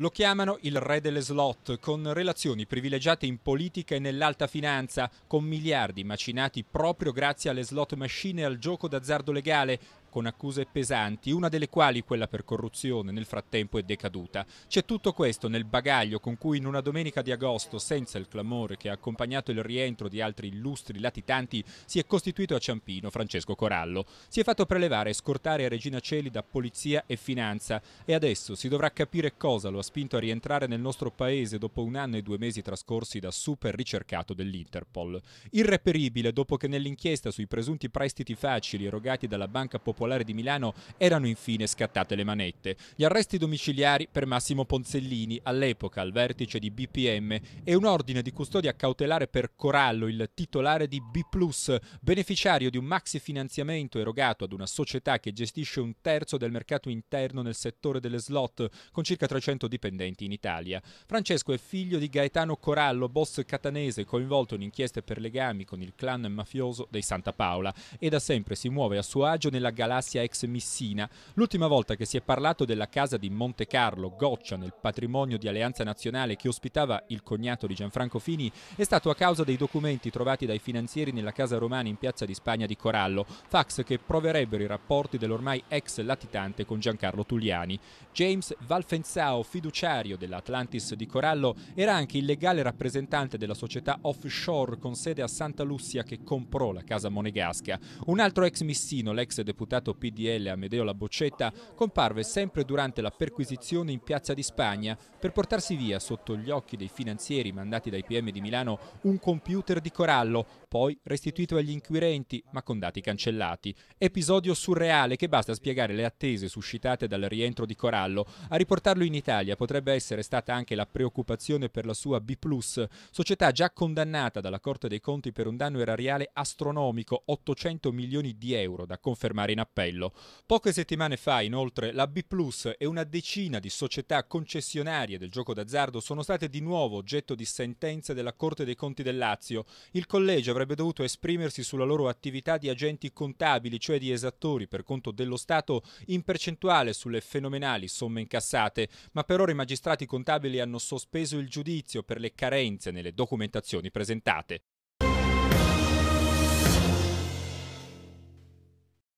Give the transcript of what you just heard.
Lo chiamano il re delle slot, con relazioni privilegiate in politica e nell'alta finanza, con miliardi macinati proprio grazie alle slot machine e al gioco d'azzardo legale, con accuse pesanti, una delle quali quella per corruzione nel frattempo è decaduta. C'è tutto questo nel bagaglio con cui in una domenica di agosto, senza il clamore che ha accompagnato il rientro di altri illustri latitanti, si è costituito a Ciampino Francesco Corallo. Si è fatto prelevare e scortare a Regina Celi da polizia e finanza e adesso si dovrà capire cosa lo ha spinto a rientrare nel nostro paese dopo un anno e due mesi trascorsi da super ricercato dell'Interpol. Irreperibile dopo che nell'inchiesta sui presunti prestiti facili erogati dalla Banca Popolare Popolare di Milano erano infine scattate le manette. Gli arresti domiciliari per Massimo Ponzellini, all'epoca al vertice di BPM, e un ordine di custodia cautelare per Corallo, il titolare di B+, beneficiario di un maxi finanziamento erogato ad una società che gestisce un terzo del mercato interno nel settore delle slot, con circa 300 dipendenti in Italia. Francesco è figlio di Gaetano Corallo, boss catanese coinvolto in inchieste per legami con il clan mafioso dei Santa Paola e da sempre si muove a suo agio nella galleria galassia ex Missina. L'ultima volta che si è parlato della casa di Monte Carlo, goccia nel patrimonio di Alleanza Nazionale che ospitava il cognato di Gianfranco Fini, è stato a causa dei documenti trovati dai finanzieri nella casa romana in piazza di Spagna di Corallo, fax che proverebbero i rapporti dell'ormai ex latitante con Giancarlo Tulliani. James Valfenzao, fiduciario dell'Atlantis di Corallo, era anche il legale rappresentante della società offshore con sede a Santa Lucia che comprò la casa monegasca. Un altro ex missino, l'ex deputato deputato PDL Amedeo La Boccetta comparve sempre durante la perquisizione in Piazza di Spagna per portarsi via sotto gli occhi dei finanzieri mandati dai PM di Milano un computer di Corallo, poi restituito agli inquirenti ma con dati cancellati. Episodio surreale che basta spiegare le attese suscitate dal rientro di Corallo. A riportarlo in Italia potrebbe essere stata anche la preoccupazione per la sua B+, società già condannata dalla Corte dei Conti per un danno erariale astronomico, 800 milioni di euro da confermare in appello appello. Poche settimane fa, inoltre, la B Plus e una decina di società concessionarie del gioco d'azzardo sono state di nuovo oggetto di sentenze della Corte dei Conti del Lazio. Il collegio avrebbe dovuto esprimersi sulla loro attività di agenti contabili, cioè di esattori per conto dello Stato, in percentuale sulle fenomenali somme incassate, ma per ora i magistrati contabili hanno sospeso il giudizio per le carenze nelle documentazioni presentate.